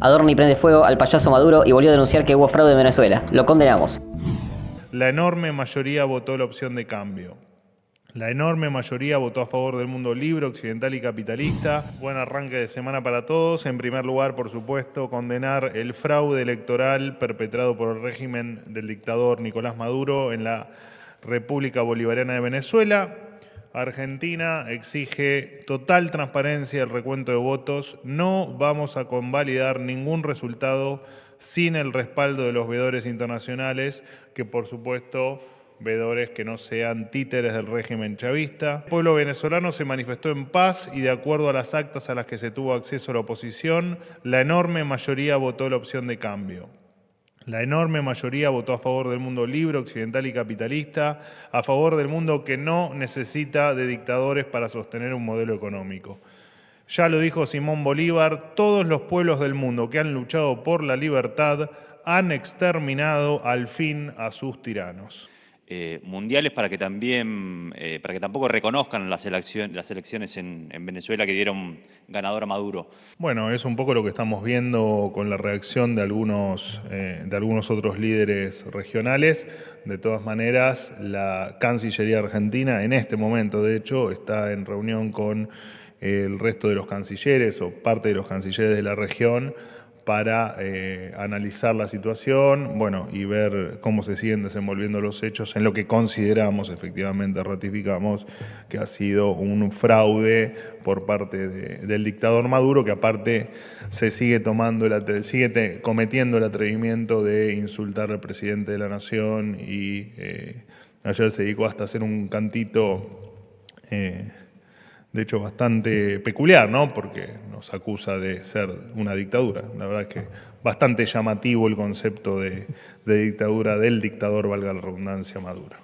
Adorno y prende fuego al payaso Maduro y volvió a denunciar que hubo fraude en Venezuela. Lo condenamos. La enorme mayoría votó la opción de cambio. La enorme mayoría votó a favor del mundo libre, occidental y capitalista. Buen arranque de semana para todos. En primer lugar, por supuesto, condenar el fraude electoral perpetrado por el régimen del dictador Nicolás Maduro en la República Bolivariana de Venezuela. Argentina exige total transparencia el recuento de votos. No vamos a convalidar ningún resultado sin el respaldo de los veedores internacionales, que por supuesto veedores que no sean títeres del régimen chavista. El pueblo venezolano se manifestó en paz y de acuerdo a las actas a las que se tuvo acceso la oposición, la enorme mayoría votó la opción de cambio. La enorme mayoría votó a favor del mundo libre, occidental y capitalista, a favor del mundo que no necesita de dictadores para sostener un modelo económico. Ya lo dijo Simón Bolívar, todos los pueblos del mundo que han luchado por la libertad han exterminado al fin a sus tiranos. Eh, mundiales para que también, eh, para que tampoco reconozcan las, elecciones, las elecciones en, Venezuela que dieron ganador a Maduro. Bueno, es un poco lo que estamos viendo con la reacción de algunos, eh, de algunos otros líderes regionales. De todas maneras, la Cancillería Argentina en este momento, de hecho, está en reunión con el resto de los cancilleres o parte de los cancilleres de la región para eh, analizar la situación, bueno, y ver cómo se siguen desenvolviendo los hechos en lo que consideramos, efectivamente, ratificamos que ha sido un fraude por parte del dictador Maduro, que aparte se sigue tomando el sigue cometiendo el atrevimiento de insultar al presidente de la nación y eh, ayer se dedicó hasta hacer un cantito eh, de hecho bastante peculiar, ¿no? Porque nos acusa de ser una dictadura. La verdad es que bastante llamativo el concepto de, dictadura del dictador, valga la redundancia, Maduro.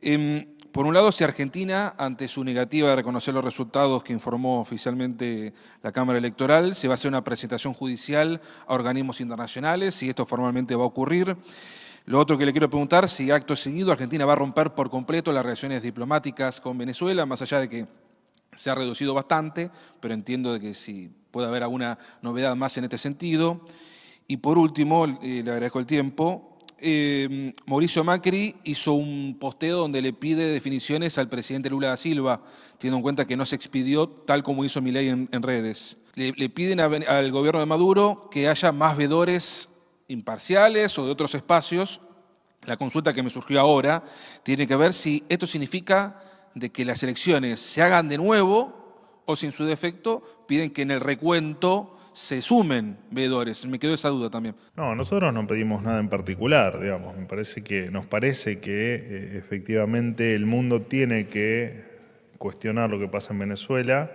Em, por un lado, si Argentina, ante su negativa de reconocer los resultados que informó oficialmente la Cámara Electoral, se va a hacer una presentación judicial a organismos internacionales, si esto formalmente va a ocurrir. Lo otro que le quiero preguntar, si acto seguido Argentina va a romper por completo las relaciones diplomáticas con Venezuela, más allá de que se ha reducido bastante, pero entiendo de que si puede haber alguna novedad más en este sentido. Y por último, eh, le agradezco el tiempo, eh, Mauricio Macri hizo un posteo donde le pide definiciones al presidente Lula da Silva, teniendo en cuenta que no se expidió tal como hizo mi en, en redes. Le, piden al gobierno de Maduro que haya más vedores imparciales o de otros espacios. La consulta que me surgió ahora tiene que ver si esto significa de que las elecciones se hagan de nuevo o, sin su defecto, piden que en el recuento se sumen veedores. Me quedó esa duda también. No, nosotros no pedimos nada en particular, digamos. Me parece que, nos parece que eh, efectivamente el mundo tiene que cuestionar lo que pasa en Venezuela.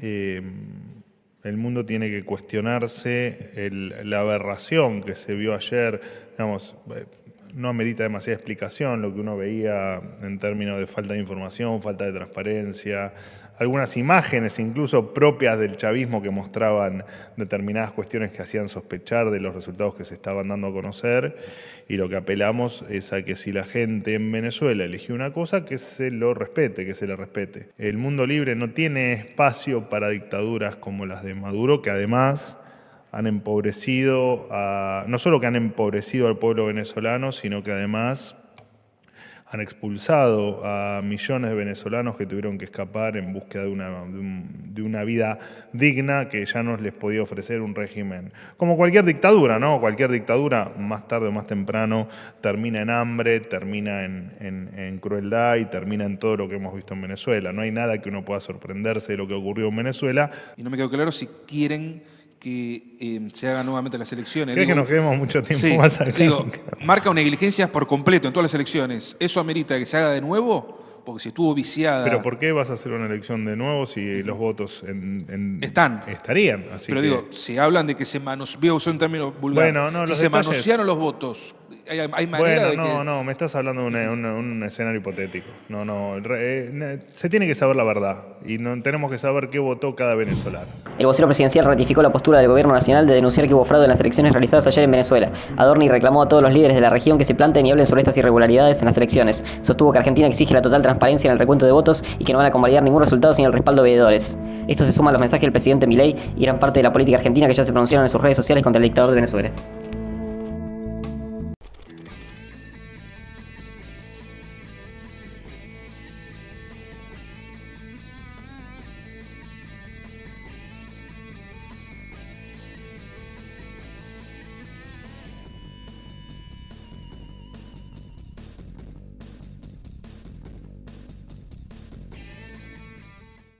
Eh, el mundo tiene que cuestionarse la aberración que se vio ayer. Digamos, eh, no amerita demasiada explicación lo que uno veía en términos de falta de información, falta de transparencia, algunas imágenes incluso propias del chavismo que mostraban determinadas cuestiones que hacían sospechar de los resultados que se estaban dando a conocer y lo que apelamos es a que si la gente en Venezuela eligió una cosa, que se lo respete, que se le respete. El mundo libre no tiene espacio para dictaduras como las de Maduro, que además han empobrecido, no solo que han empobrecido al pueblo venezolano, sino que además han expulsado a millones de venezolanos que tuvieron que escapar en búsqueda de una, de, una, vida digna que ya no les podía ofrecer un régimen. Como cualquier dictadura, ¿no? Cualquier dictadura, más tarde o más temprano, termina en hambre, termina en, en crueldad y termina en todo lo que hemos visto en Venezuela. No hay nada que uno pueda sorprenderse de lo que ocurrió en Venezuela. Y no me quedó claro si quieren que eh, se hagan nuevamente las elecciones. Creo que nos quedemos mucho tiempo más acá. Digo, marca una negligencia por completo en todas las elecciones. ¿Eso amerita que se haga de nuevo? Porque si estuvo viciada. Pero ¿por qué vas a hacer una elección de nuevo si los votos están? Estarían. Así Pero digo, si hablan de que se vulgar. Bueno, se manosearon los votos ¿Hay, bueno, no, no, me estás hablando de un escenario hipotético. No, no, eh, se tiene que saber la verdad y no, tenemos que saber qué votó cada venezolano. El vocero presidencial ratificó la postura del gobierno nacional de denunciar que hubo fraude en las elecciones realizadas ayer en Venezuela. Adorni reclamó a todos los líderes de la región que se planten y hablen sobre estas irregularidades en las elecciones. Sostuvo que Argentina exige la total transparencia en el recuento de votos y que no van a convalidar ningún resultado sin el respaldo de veedores. Esto se suma a los mensajes del presidente Milei y gran parte de la política argentina que ya se pronunciaron en sus redes sociales contra el dictador de Venezuela.